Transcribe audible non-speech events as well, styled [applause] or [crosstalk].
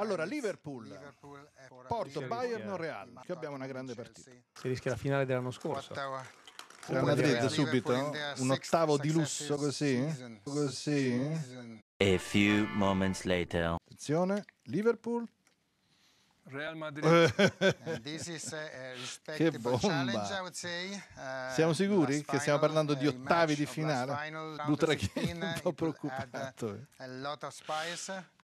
Allora, Liverpool, Liverpool ecco, Porto, Bayern, Real, che abbiamo una grande partita. Si rischia la finale dell'anno scorso. Real Madrid subito, eh? un ottavo di lusso così, eh? così. A few moments later. Attenzione, Liverpool. Real Madrid. [laughs] che bomba. Uh, siamo sicuri che stiamo parlando di ottavi di finale? Lutra che è un po' preoccupato. Eh.